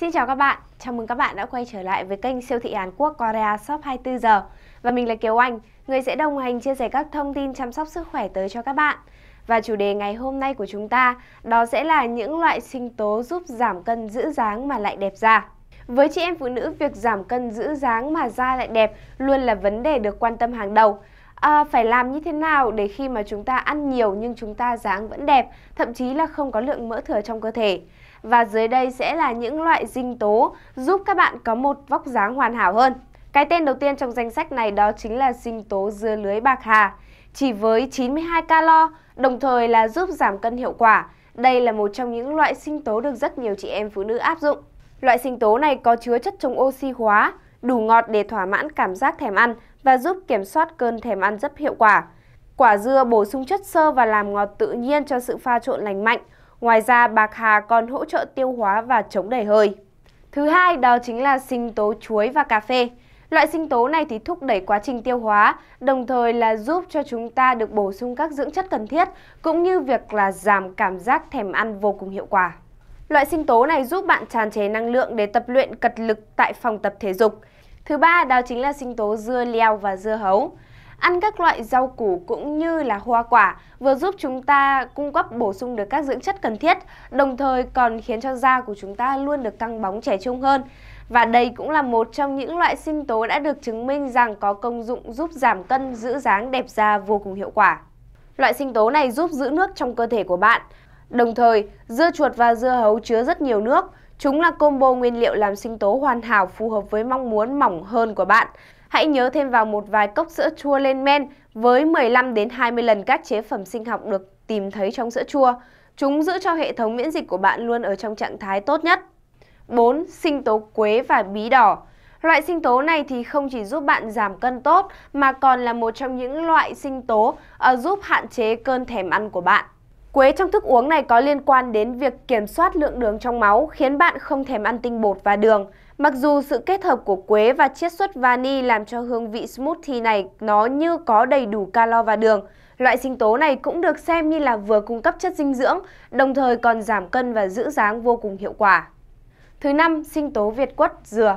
Xin chào các bạn, chào mừng các bạn đã quay trở lại với kênh siêu thị Hàn Quốc Korea Shop 24 giờ và mình là Kiều Anh, người sẽ đồng hành chia sẻ các thông tin chăm sóc sức khỏe tới cho các bạn. Và chủ đề ngày hôm nay của chúng ta đó sẽ là những loại sinh tố giúp giảm cân giữ dáng mà lại đẹp da. Với chị em phụ nữ, việc giảm cân giữ dáng mà da lại đẹp luôn là vấn đề được quan tâm hàng đầu. À, phải làm như thế nào để khi mà chúng ta ăn nhiều nhưng chúng ta dáng vẫn đẹp, thậm chí là không có lượng mỡ thừa trong cơ thể. Và dưới đây sẽ là những loại dinh tố giúp các bạn có một vóc dáng hoàn hảo hơn. Cái tên đầu tiên trong danh sách này đó chính là dinh tố dưa lưới bạc hà. Chỉ với 92 calo, đồng thời là giúp giảm cân hiệu quả. Đây là một trong những loại sinh tố được rất nhiều chị em phụ nữ áp dụng. Loại sinh tố này có chứa chất chống oxy hóa, đủ ngọt để thỏa mãn cảm giác thèm ăn và giúp kiểm soát cơn thèm ăn rất hiệu quả. Quả dưa bổ sung chất xơ và làm ngọt tự nhiên cho sự pha trộn lành mạnh. Ngoài ra, bạc hà còn hỗ trợ tiêu hóa và chống đầy hơi. Thứ hai đó chính là sinh tố chuối và cà phê. Loại sinh tố này thì thúc đẩy quá trình tiêu hóa, đồng thời là giúp cho chúng ta được bổ sung các dưỡng chất cần thiết, cũng như việc là giảm cảm giác thèm ăn vô cùng hiệu quả. Loại sinh tố này giúp bạn tràn trề năng lượng để tập luyện cật lực tại phòng tập thể dục. Thứ ba đó chính là sinh tố dưa leo và dưa hấu. Ăn các loại rau củ cũng như là hoa quả vừa giúp chúng ta cung cấp bổ sung được các dưỡng chất cần thiết, đồng thời còn khiến cho da của chúng ta luôn được căng bóng trẻ trung hơn. Và đây cũng là một trong những loại sinh tố đã được chứng minh rằng có công dụng giúp giảm cân, giữ dáng đẹp da vô cùng hiệu quả. Loại sinh tố này giúp giữ nước trong cơ thể của bạn. Đồng thời, dưa chuột và dưa hấu chứa rất nhiều nước, Chúng là combo nguyên liệu làm sinh tố hoàn hảo phù hợp với mong muốn mỏng hơn của bạn. Hãy nhớ thêm vào một vài cốc sữa chua lên men với 15 đến 20 lần các chế phẩm sinh học được tìm thấy trong sữa chua. Chúng giữ cho hệ thống miễn dịch của bạn luôn ở trong trạng thái tốt nhất. 4. Sinh tố quế và bí đỏ Loại sinh tố này thì không chỉ giúp bạn giảm cân tốt mà còn là một trong những loại sinh tố ờ, giúp hạn chế cơn thèm ăn của bạn. Quế trong thức uống này có liên quan đến việc kiểm soát lượng đường trong máu, khiến bạn không thèm ăn tinh bột và đường. Mặc dù sự kết hợp của quế và chiết xuất vani làm cho hương vị smoothie này nó như có đầy đủ calo và đường, loại sinh tố này cũng được xem như là vừa cung cấp chất dinh dưỡng, đồng thời còn giảm cân và giữ dáng vô cùng hiệu quả. Thứ năm, sinh tố Việt quất dừa.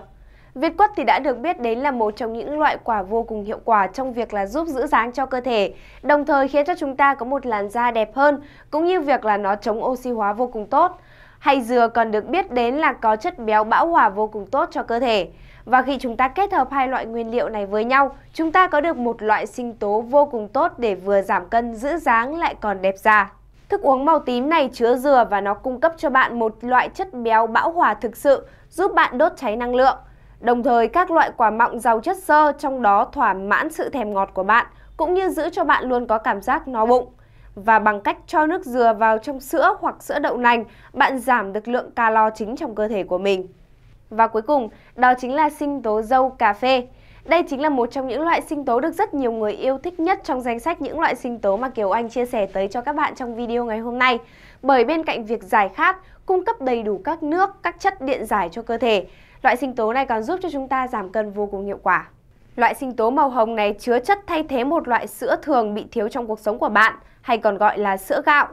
Việt quất thì đã được biết đến là một trong những loại quả vô cùng hiệu quả trong việc là giúp giữ dáng cho cơ thể, đồng thời khiến cho chúng ta có một làn da đẹp hơn, cũng như việc là nó chống oxy hóa vô cùng tốt. Hay dừa còn được biết đến là có chất béo bão hòa vô cùng tốt cho cơ thể. Và khi chúng ta kết hợp hai loại nguyên liệu này với nhau, chúng ta có được một loại sinh tố vô cùng tốt để vừa giảm cân, giữ dáng lại còn đẹp da. Thức uống màu tím này chứa dừa và nó cung cấp cho bạn một loại chất béo bão hòa thực sự, giúp bạn đốt cháy năng lượng. Đồng thời các loại quả mọng giàu chất xơ trong đó thỏa mãn sự thèm ngọt của bạn cũng như giữ cho bạn luôn có cảm giác no bụng. Và bằng cách cho nước dừa vào trong sữa hoặc sữa đậu nành, bạn giảm được lượng calo chính trong cơ thể của mình. Và cuối cùng, đó chính là sinh tố dâu cà phê. Đây chính là một trong những loại sinh tố được rất nhiều người yêu thích nhất trong danh sách những loại sinh tố mà Kiều Anh chia sẻ tới cho các bạn trong video ngày hôm nay. Bởi bên cạnh việc giải khát, cung cấp đầy đủ các nước, các chất điện giải cho cơ thể, loại sinh tố này còn giúp cho chúng ta giảm cân vô cùng hiệu quả. Loại sinh tố màu hồng này chứa chất thay thế một loại sữa thường bị thiếu trong cuộc sống của bạn, hay còn gọi là sữa gạo.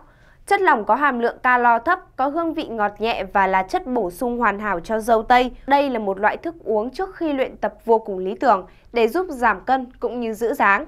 Chất lỏng có hàm lượng calo thấp, có hương vị ngọt nhẹ và là chất bổ sung hoàn hảo cho dâu tây. Đây là một loại thức uống trước khi luyện tập vô cùng lý tưởng để giúp giảm cân cũng như giữ dáng.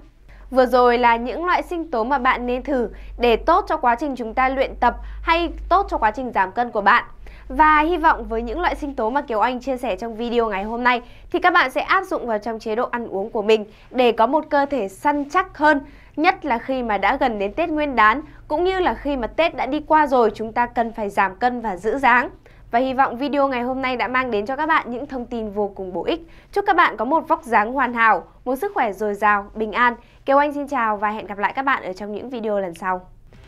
Vừa rồi là những loại sinh tố mà bạn nên thử để tốt cho quá trình chúng ta luyện tập hay tốt cho quá trình giảm cân của bạn. Và hy vọng với những loại sinh tố mà Kiều Anh chia sẻ trong video ngày hôm nay thì các bạn sẽ áp dụng vào trong chế độ ăn uống của mình để có một cơ thể săn chắc hơn, nhất là khi mà đã gần đến Tết Nguyên đán, cũng như là khi mà Tết đã đi qua rồi chúng ta cần phải giảm cân và giữ dáng. Và hy vọng video ngày hôm nay đã mang đến cho các bạn những thông tin vô cùng bổ ích. Chúc các bạn có một vóc dáng hoàn hảo, một sức khỏe dồi dào, bình an. Kiều Anh xin chào và hẹn gặp lại các bạn ở trong những video lần sau.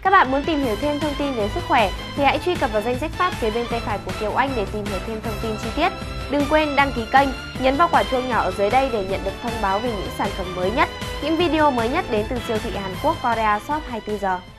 Các bạn muốn tìm hiểu thêm thông tin về sức khỏe thì hãy truy cập vào danh sách phát phía bên tay phải của Kiều Anh để tìm hiểu thêm thông tin chi tiết. Đừng quên đăng ký kênh, nhấn vào quả chuông nhỏ ở dưới đây để nhận được thông báo về những sản phẩm mới nhất những video mới nhất đến từ siêu thị Hàn Quốc Korea Shop 24 giờ.